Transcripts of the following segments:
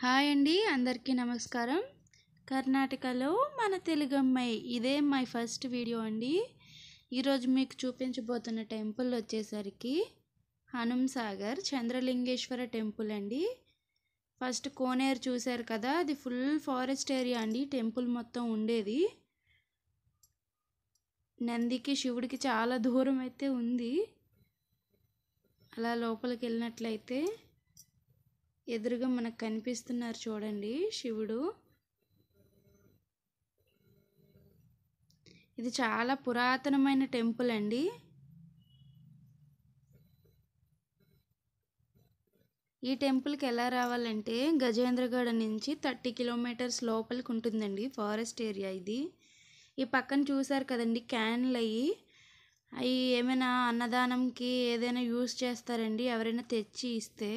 hi అండి అందరికీ నమస్కారం కర్ణాటకలో మన తెలుగు అమ్మాయి ఇదే మై ఫస్ట్ వీడియో అండి ఈరోజు మీకు చూపించబోతున్న టెంపుల్ వచ్చేసరికి హనుమ్ సాగర్ చంద్రలింగేశ్వర టెంపుల్ అండి ఫస్ట్ కోనేరు చూశారు కదా అది ఫుల్ ఫారెస్ట్ ఏరియా అండి టెంపుల్ మొత్తం ఉండేది నందికి శివుడికి చాలా దూరం అయితే ఉంది అలా లోపలికి వెళ్ళినట్లయితే ఎదురుగా మనకు కనిపిస్తున్నారు చూడండి శివుడు ఇది చాలా పురాతనమైన టెంపుల్ అండి ఈ టెంపుల్కి ఎలా రావాలంటే గజేంద్రగఢ నుంచి థర్టీ కిలోమీటర్స్ లోపలికి ఉంటుందండి ఫారెస్ట్ ఏరియా ఇది ఈ పక్కన చూసారు కదండి క్యాన్లు అయ్యి అవి ఏమైనా అన్నదానంకి ఏదైనా యూస్ చేస్తారండి ఎవరైనా తెచ్చి ఇస్తే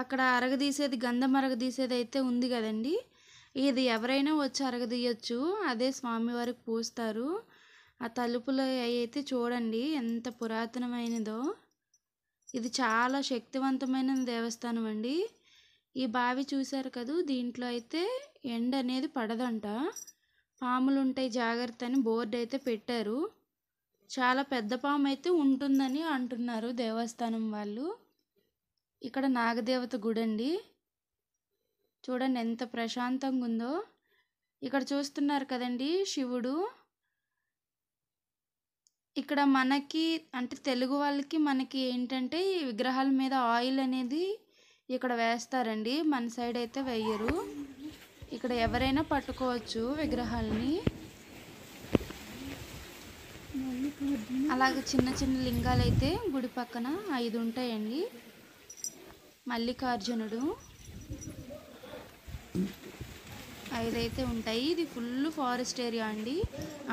అక్కడ అరగదీసేది గంధం అరగదీసేది అయితే ఉంది కదండి ఇది ఎవరైనా వచ్చి అరగదీయచ్చు అదే స్వామివారికి పూస్తారు ఆ తలుపులు అయితే చూడండి ఎంత పురాతనమైనదో ఇది చాలా శక్తివంతమైన దేవస్థానం అండి ఈ బావి చూశారు కదూ దీంట్లో అయితే ఎండ అనేది పడదంట పాములు ఉంటాయి జాగ్రత్త అని బోర్డు అయితే పెట్టారు చాలా పెద్ద పాము అయితే ఉంటుందని అంటున్నారు దేవస్థానం వాళ్ళు ఇక్కడ నాగదేవత గుడి అండి చూడండి ఎంత ప్రశాంతంగా ఉందో ఇక్కడ చూస్తున్నారు కదండి శివుడు ఇక్కడ మనకి అంటే తెలుగు వాళ్ళకి మనకి ఏంటంటే ఈ విగ్రహాల మీద ఆయిల్ అనేది ఇక్కడ వేస్తారండి మన సైడ్ అయితే వేయరు ఇక్కడ ఎవరైనా పట్టుకోవచ్చు విగ్రహాలని అలాగే చిన్న చిన్న లింగాలు అయితే గుడి పక్కన ఐదు ఉంటాయండి మల్లికార్జునుడు ఐదైతే ఉంటాయి ఇది ఫుల్ ఫారెస్ట్ ఏరియా అండి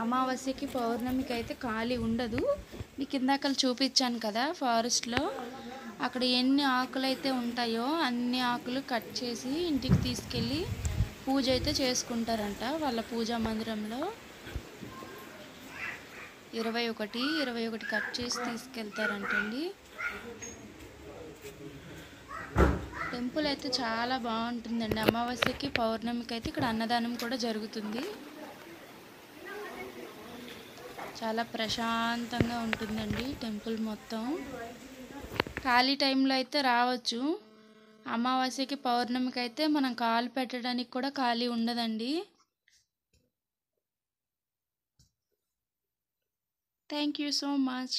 అమావాస్యకి పౌర్ణమికి అయితే ఖాళీ ఉండదు మీకు ఇందాకలు చూపించాను కదా ఫారెస్ట్లో అక్కడ ఎన్ని ఆకులు అయితే ఉంటాయో అన్ని ఆకులు కట్ చేసి ఇంటికి తీసుకెళ్ళి పూజ అయితే చేసుకుంటారంట వాళ్ళ పూజా మందిరంలో ఇరవై ఒకటి ఇరవై ఒకటి కట్ చేసి తీసుకెళ్తారంటండి టెంపుల్ అయితే చాలా బాగుంటుందండి అమావాస్యకి పౌర్ణమికి అయితే ఇక్కడ అన్నదానం కూడా జరుగుతుంది చాలా ప్రశాంతంగా ఉంటుందండి టెంపుల్ మొత్తం ఖాళీ టైంలో అయితే రావచ్చు అమావాస్యకి పౌర్ణమికి అయితే మనం కాలు పెట్టడానికి కూడా ఖాళీ ఉండదండి థ్యాంక్ యూ సో మచ్